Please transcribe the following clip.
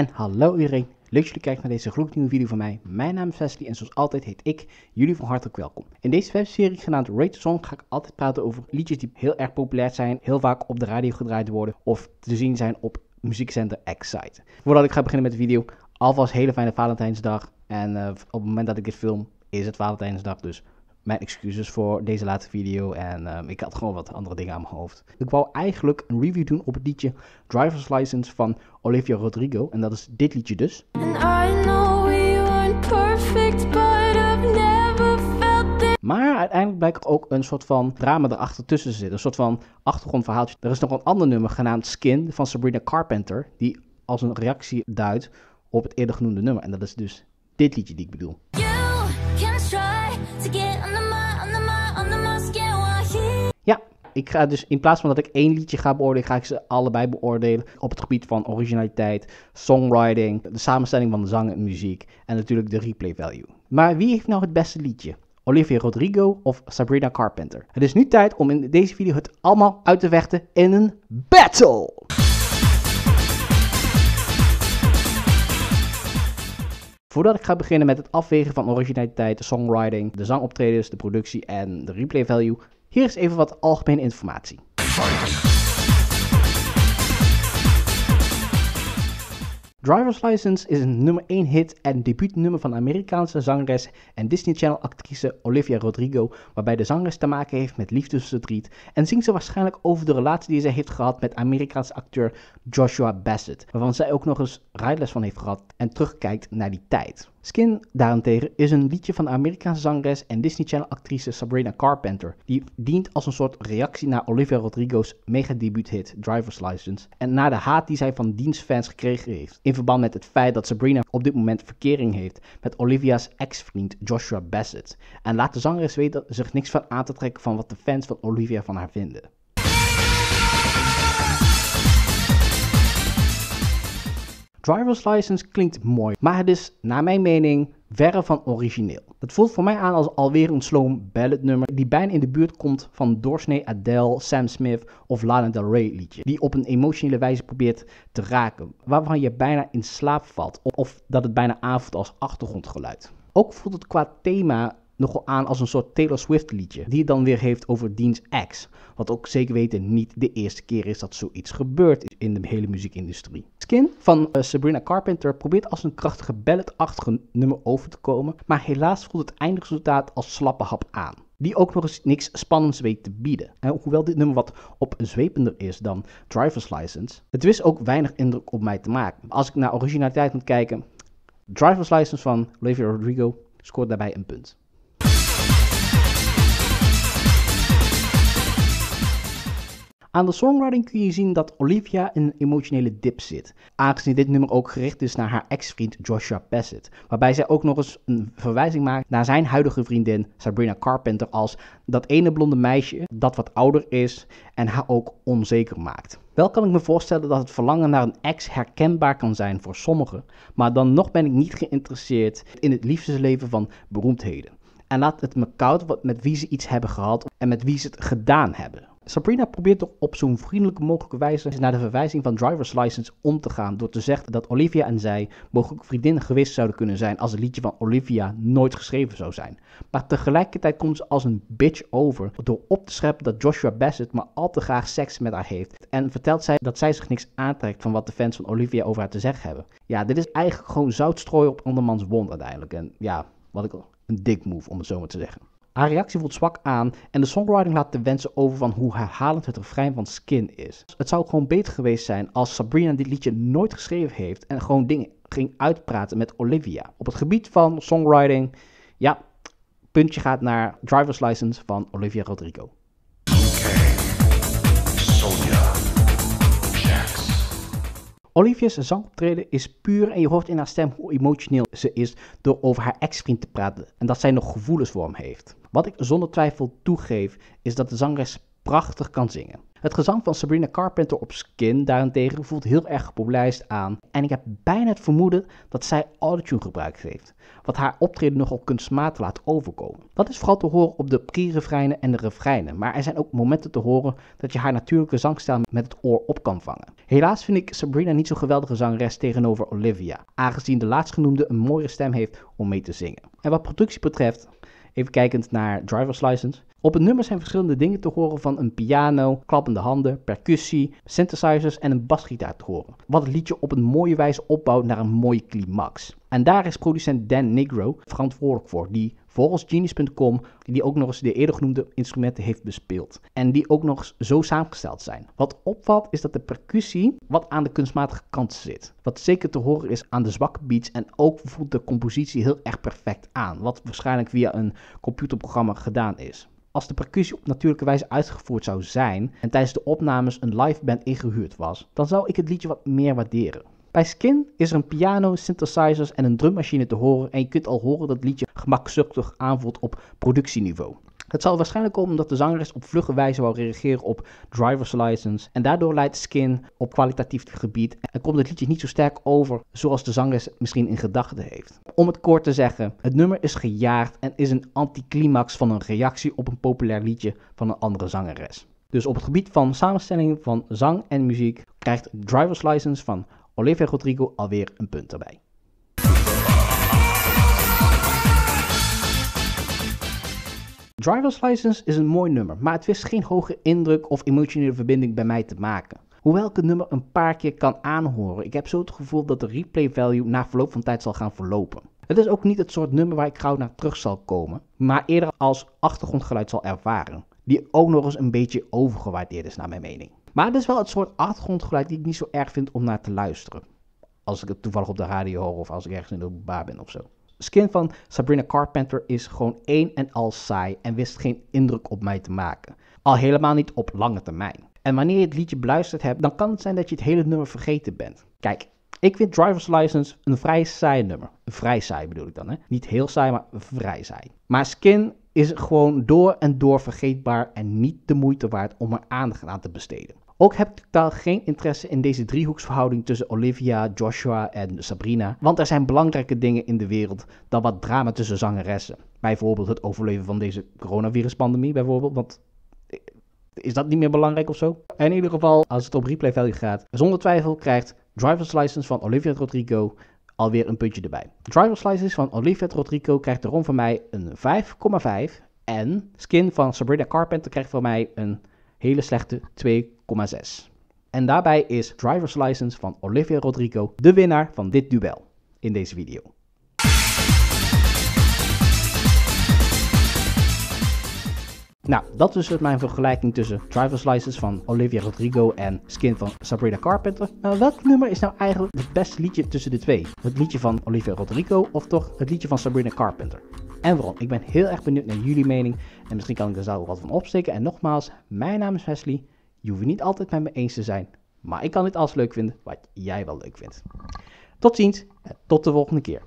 En hallo iedereen, leuk dat jullie kijken naar deze gloednieuwe video van mij. Mijn naam is Wesley en zoals altijd heet ik jullie van harte welkom. In deze webserie genaamd Rate Song ga ik altijd praten over liedjes die heel erg populair zijn, heel vaak op de radio gedraaid worden of te zien zijn op muziekcenter Excite. Voordat ik ga beginnen met de video, alvast hele fijne Valentijnsdag. En eh, op het moment dat ik dit film is het Valentijnsdag, dus mijn excuses voor deze laatste video en ehm, ik had gewoon wat andere dingen aan mijn hoofd. Ik wou eigenlijk een review doen op het liedje Driver's License van Olivia Rodrigo en dat is dit liedje dus. Maar uiteindelijk blijkt ook een soort van drama erachter tussen zitten. Een soort van achtergrondverhaaltje. Er is nog een ander nummer genaamd Skin van Sabrina Carpenter. Die als een reactie duidt op het eerder genoemde nummer. En dat is dus dit liedje die ik bedoel. You can try to Ik ga dus in plaats van dat ik één liedje ga beoordelen, ga ik ze allebei beoordelen. Op het gebied van originaliteit, songwriting, de samenstelling van de zang en muziek. En natuurlijk de replay value. Maar wie heeft nou het beste liedje? Olivia Rodrigo of Sabrina Carpenter? Het is nu tijd om in deze video het allemaal uit te vechten in een battle! Voordat ik ga beginnen met het afwegen van originaliteit, de songwriting, de zangoptredens, de productie en de replay value, hier is even wat algemene informatie. Driver's License is een nummer 1 hit en debuutnummer van Amerikaanse zangeres en Disney Channel actrice Olivia Rodrigo, waarbij de zangeres te maken heeft met liefdesverdriet en zingt ze waarschijnlijk over de relatie die zij heeft gehad met Amerikaanse acteur Joshua Bassett, waarvan zij ook nog eens rijles van heeft gehad en terugkijkt naar die tijd. Skin daarentegen is een liedje van de Amerikaanse zangeres en Disney Channel-actrice Sabrina Carpenter, die dient als een soort reactie naar Olivia Rodrigo's megadebuuthit Driver's License en naar de haat die zij van dienstfans gekregen heeft, in verband met het feit dat Sabrina op dit moment verkering heeft met Olivia's ex-vriend Joshua Bassett, en laat de zangeres weten zich niks van aan te trekken van wat de fans van Olivia van haar vinden. Driver's license klinkt mooi, maar het is naar mijn mening verre van origineel. Het voelt voor mij aan als alweer een sloom nummer die bijna in de buurt komt van doorsnee Adele, Sam Smith of Lana Del Rey liedje. Die op een emotionele wijze probeert te raken, waarvan je bijna in slaap valt of dat het bijna avond als achtergrondgeluid. Ook voelt het qua thema nogal aan als een soort Taylor Swift liedje. Die het dan weer heeft over Dean's ex. Wat ook zeker weten niet de eerste keer is dat zoiets gebeurt in de hele muziekindustrie. Skin van eh, Sabrina Carpenter probeert als een krachtige balletachtige nummer over te komen. Maar helaas voelt het eindresultaat als slappe hap aan die ook nog eens niks spannends weet te bieden. En hoewel dit nummer wat opzwepender is dan Driver's License, het wist ook weinig indruk op mij te maken. Als ik naar originaliteit moet kijken, Driver's License van Olivia Rodrigo scoort daarbij een punt. Aan de songwriting kun je zien dat Olivia in een emotionele dip zit, aangezien dit nummer ook gericht is naar haar ex-vriend Joshua Bassett, waarbij zij ook nog eens een verwijzing maakt naar zijn huidige vriendin Sabrina Carpenter als dat ene blonde meisje dat wat ouder is en haar ook onzeker maakt. Wel kan ik me voorstellen dat het verlangen naar een ex herkenbaar kan zijn voor sommigen, maar dan nog ben ik niet geïnteresseerd in het liefdesleven van beroemdheden. En laat het me koud met wie ze iets hebben gehad en met wie ze het gedaan hebben. Sabrina probeert toch op zo'n vriendelijke mogelijke wijze naar de verwijzing van driver's license om te gaan door te zeggen dat Olivia en zij mogelijk vriendinnen geweest zouden kunnen zijn als het liedje van Olivia nooit geschreven zou zijn. Maar tegelijkertijd komt ze als een bitch over door op te scheppen dat Joshua Bassett maar al te graag seks met haar heeft en vertelt zij dat zij zich niks aantrekt van wat de fans van Olivia over haar te zeggen hebben. Ja, dit is eigenlijk gewoon zout strooien op andermans wond uiteindelijk en ja, wat ik een dik move om het zo maar te zeggen. Haar reactie voelt zwak aan en de songwriting laat de wensen over van hoe herhalend het refrein van Skin is. Het zou gewoon beter geweest zijn als Sabrina dit liedje nooit geschreven heeft en gewoon dingen ging uitpraten met Olivia. Op het gebied van songwriting, ja, puntje gaat naar Driver's License van Olivia Rodrigo. Olivia's zangoptreden is puur en je hoort in haar stem hoe emotioneel ze is door over haar ex-vriend te praten en dat zij nog gevoelens voor hem heeft. Wat ik zonder twijfel toegeef, is dat de zangeres prachtig kan zingen. Het gezang van Sabrina Carpenter op Skin daarentegen voelt heel erg gepolijst aan. En ik heb bijna het vermoeden dat zij autotune gebruikt heeft. Wat haar optreden nogal kunstmatig laat overkomen. Dat is vooral te horen op de pre-refreinen en de refreinen. Maar er zijn ook momenten te horen dat je haar natuurlijke zangstijl met het oor op kan vangen. Helaas vind ik Sabrina niet zo'n geweldige zangeres tegenover Olivia. Aangezien de laatstgenoemde een mooiere stem heeft om mee te zingen. En wat productie betreft Even kijkend naar driver's license. Op het nummer zijn verschillende dingen te horen van een piano, klappende handen, percussie, synthesizers en een basgitaar te horen. Wat het liedje op een mooie wijze opbouwt naar een mooie climax. En daar is producent Dan Negro verantwoordelijk voor, die volgens Genius.com die ook nog eens de eerder genoemde instrumenten heeft bespeeld. En die ook nog eens zo samengesteld zijn. Wat opvalt is dat de percussie wat aan de kunstmatige kant zit. Wat zeker te horen is aan de zwakke beats en ook voelt de compositie heel erg perfect aan. Wat waarschijnlijk via een computerprogramma gedaan is. Als de percussie op natuurlijke wijze uitgevoerd zou zijn en tijdens de opnames een live band ingehuurd was, dan zou ik het liedje wat meer waarderen. Bij Skin is er een piano, synthesizers en een drummachine te horen en je kunt al horen dat het liedje gemakzuchtig aanvoelt op productieniveau. Het zal waarschijnlijk komen omdat de zangeres op vlugge wijze wou reageren op driver's license. En daardoor leidt Skin op kwalitatief gebied en komt het liedje niet zo sterk over zoals de zangeres misschien in gedachten heeft. Om het kort te zeggen, het nummer is gejaagd en is een anticlimax van een reactie op een populair liedje van een andere zangeres. Dus op het gebied van samenstelling van zang en muziek krijgt driver's license van Olivier Rodrigo alweer een punt erbij. Driver's License is een mooi nummer, maar het wist geen hoge indruk of emotionele verbinding bij mij te maken. Hoewel ik het nummer een paar keer kan aanhoren, ik heb zo het gevoel dat de replay value na verloop van tijd zal gaan verlopen. Het is ook niet het soort nummer waar ik gauw naar terug zal komen, maar eerder als achtergrondgeluid zal ervaren, die ook nog eens een beetje overgewaardeerd is naar mijn mening. Maar het is wel het soort achtergrondgeluid die ik niet zo erg vind om naar te luisteren. Als ik het toevallig op de radio hoor of als ik ergens in de bar ben of zo. Skin van Sabrina Carpenter is gewoon één en al saai en wist geen indruk op mij te maken. Al helemaal niet op lange termijn. En wanneer je het liedje beluisterd hebt, dan kan het zijn dat je het hele nummer vergeten bent. Kijk, ik vind Driver's License een vrij saai nummer. Vrij saai bedoel ik dan, hè? Niet heel saai, maar vrij saai. Maar Skin is gewoon door en door vergeetbaar en niet de moeite waard om er aandacht aan te besteden. Ook heb ik totaal geen interesse in deze driehoeksverhouding tussen Olivia, Joshua en Sabrina, want er zijn belangrijke dingen in de wereld dan wat drama tussen zangeressen. Bijvoorbeeld het overleven van deze coronaviruspandemie, bijvoorbeeld, want eh, is dat niet meer belangrijk of zo? In ieder geval, als het op replay value gaat, zonder twijfel krijgt Driver's License van Olivia Rodrigo alweer een puntje erbij. Driver's License van Olivia Rodrigo krijgt daarom van mij een 5,5 en Skin van Sabrina Carpenter krijgt van mij een hele slechte 2,6. En daarbij is Driver's License van Olivia Rodrigo de winnaar van dit duel in deze video. Nou, dat is dus mijn vergelijking tussen Driver's License van Olivia Rodrigo en Skin van Sabrina Carpenter. Nou, welk nummer is nou eigenlijk het beste liedje tussen de twee? Het liedje van Olivia Rodrigo of toch het liedje van Sabrina Carpenter? En waarom? Ik ben heel erg benieuwd naar jullie mening. En misschien kan ik er zo wat van opsteken. En nogmaals, mijn naam is Wesley. Je hoeft niet altijd met me eens te zijn. Maar ik kan dit als leuk vinden wat jij wel leuk vindt. Tot ziens en tot de volgende keer.